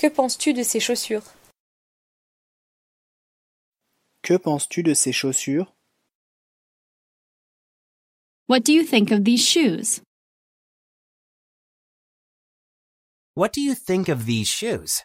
Que penses-tu de ces chaussures? Que penses-tu de ces chaussures? What do you think of these shoes? What do you think of these shoes?